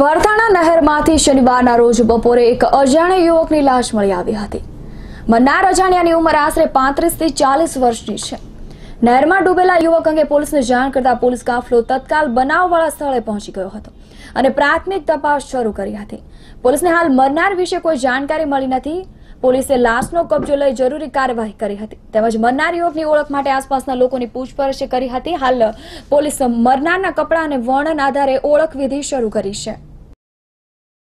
વરતાણા નહેરમાંથી શનિવારના રોજ બપોરે એક અજાણ્યા યુવકની લાશ મળી આવી હતી મન્નાર અજાણ્યાની ઉંમર આશરે પાંત્રીસથી ચાલીસ વર્ષની છે નહેરમાં ડૂબેલા યુવક અંગે પોલીસને જાણ કરતા પોલીસ કાફલો તત્કાલ બનાવવાળા સ્થળે પહોંચી ગયો હતો અને પ્રાથમિક તપાસ શરૂ કરી હતી પોલીસને હાલ મરનાર વિશે કોઈ જાણકારી મળી નથી પોલીસે લાશનો કબજો લઈ જરૂરી કાર્યવાહી કરી હતી તેમજ મરનાર યુવકની ઓળખ માટે આસપાસના લોકોની પૂછપરછ કરી હતી હાલ પોલીસે મરનારના કપડા અને વર્ણન આધારે ઓળખ વિધિ શરૂ કરી છે